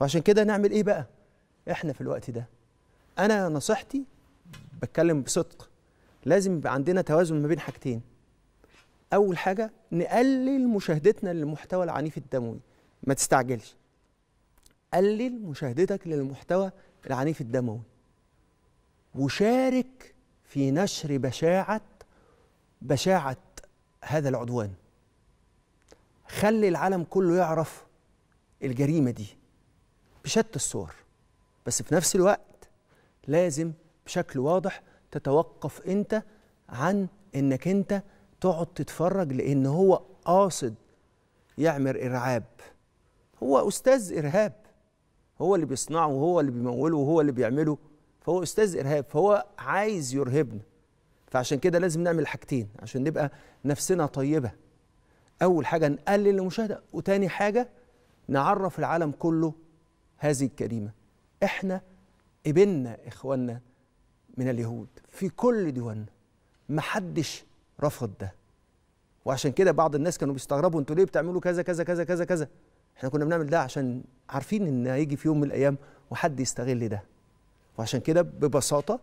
وعشان كده نعمل ايه بقى احنا في الوقت ده انا نصيحتي بتكلم بصدق لازم يبقى عندنا توازن ما بين حاجتين اول حاجه نقلل مشاهدتنا للمحتوى العنيف الدموي ما تستعجلش قلل مشاهدتك للمحتوى العنيف الدموي وشارك في نشر بشاعه بشاعه هذا العدوان خلي العالم كله يعرف الجريمه دي بشتى الصور بس في نفس الوقت لازم بشكل واضح تتوقف انت عن انك انت تقعد تتفرج لان هو قاصد يعمل ارعاب هو استاذ ارهاب هو اللي بيصنعه وهو اللي بيموله وهو اللي بيعمله فهو استاذ ارهاب فهو عايز يرهبنا فعشان كده لازم نعمل حاجتين عشان نبقى نفسنا طيبه اول حاجه نقلل المشاهده وتاني حاجه نعرف العالم كله هذه الكريمة احنا قبلنا اخواننا من اليهود في كل ديواننا محدش رفض ده وعشان كده بعض الناس كانوا بيستغربوا انتوا ليه بتعملوا كذا كذا كذا كذا كذا احنا كنا بنعمل ده عشان عارفين ان هيجي في يوم من الايام وحد يستغل ده وعشان كده ببساطه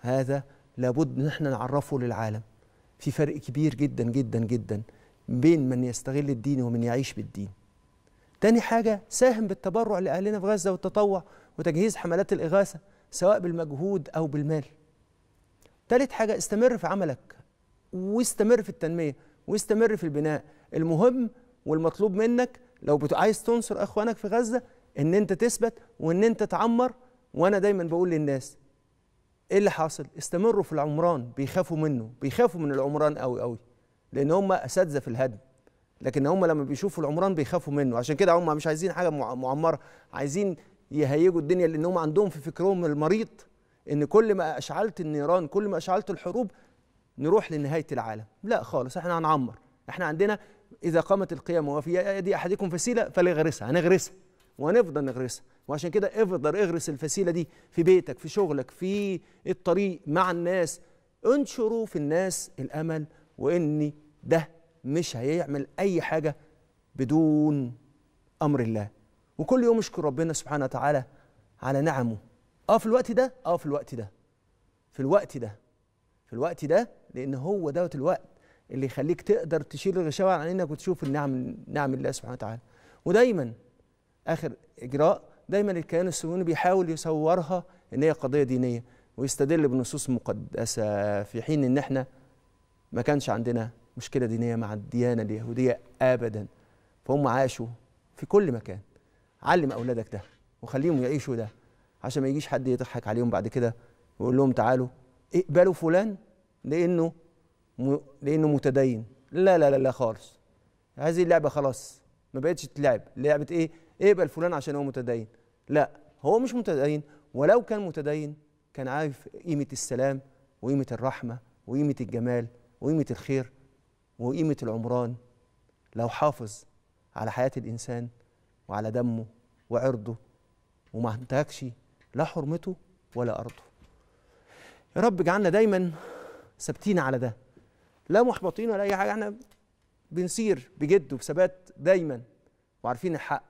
هذا لابد ان احنا نعرفه للعالم في فرق كبير جدا جدا جدا بين من يستغل الدين ومن يعيش بالدين تاني حاجة ساهم بالتبرع لأهلنا في غزة والتطوع وتجهيز حملات الإغاثة سواء بالمجهود أو بالمال تالت حاجة استمر في عملك واستمر في التنمية واستمر في البناء المهم والمطلوب منك لو عايز تنصر اخوانك في غزه ان انت تثبت وان انت تعمر وانا دايما بقول للناس ايه اللي حاصل استمروا في العمران بيخافوا منه بيخافوا من العمران قوي قوي لان هم اساتذه في الهدم لكن هم لما بيشوفوا العمران بيخافوا منه عشان كده هم مش عايزين حاجه معمره عايزين يهيجوا الدنيا لان هم عندهم في فكرهم المريض ان كل ما اشعلت النيران كل ما اشعلت الحروب نروح لنهايه العالم لا خالص احنا هنعمر احنا عندنا اذا قامت القيامه وفي يد احدكم فسيله فليغرسها هنغرسها وهنفضل نغرسها وعشان كده افضل اغرس الفسيله دي في بيتك في شغلك في الطريق مع الناس انشروا في الناس الامل واني ده مش هيعمل أي حاجة بدون أمر الله وكل يوم اشكر ربنا سبحانه وتعالى على نعمه اه في الوقت ده اه في الوقت ده في الوقت ده في الوقت ده لان هو دوت الوقت اللي يخليك تقدر تشيل الغشاوة عن عينك وتشوف النعم نعم الله سبحانه وتعالى ودايما اخر اجراء دايما الكيان الصهيوني بيحاول يصورها ان هي قضيه دينيه ويستدل بنصوص مقدسه في حين ان احنا ما كانش عندنا مشكله دينيه مع الديانه اليهوديه ابدا فهم عاشوا في كل مكان علم اولادك ده وخليهم يعيشوا ده عشان ما يجيش حد يضحك عليهم بعد كده ويقول لهم تعالوا اقبلوا فلان لانه م... لانه متدين لا لا لا لا خالص هذه اللعبه خلاص ما بقتش تلعب لعبه ايه اقبل فلان عشان هو متدين لا هو مش متدين ولو كان متدين كان عارف قيمه السلام وقيمه الرحمه وقيمه الجمال وقيمه الخير وقيمة العمران لو حافظ على حياة الإنسان وعلى دمه وعرضه وما انتهكش لا حرمته ولا أرضه يا رب اجعلنا دايما ثابتين على ده لا محبطين ولا أي حاجة احنا بنسير بجد وبثبات دايما وعارفين الحق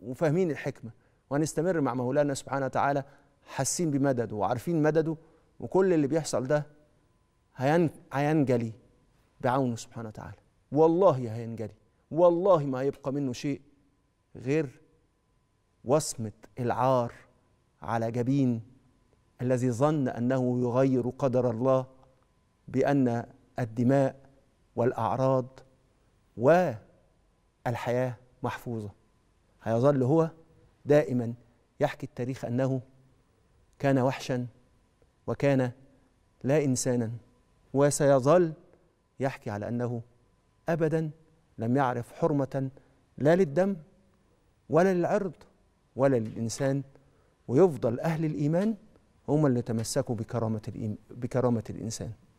وفاهمين الحكمة وهنستمر مع مولانا سبحانه وتعالى حاسين بمدده وعارفين مدده وكل اللي بيحصل ده هينجلي بعونه سبحانه وتعالى والله هينجلي والله ما هيبقى منه شيء غير وصمة العار على جبين الذي ظن أنه يغير قدر الله بأن الدماء والأعراض والحياة محفوظة هيظل هو دائما يحكي التاريخ أنه كان وحشا وكان لا إنسانا وسيظل يحكي على أنه أبدا لم يعرف حرمة لا للدم ولا للعرض ولا للإنسان ويفضل أهل الإيمان هم اللي تمسكوا بكرامة, بكرامة الإنسان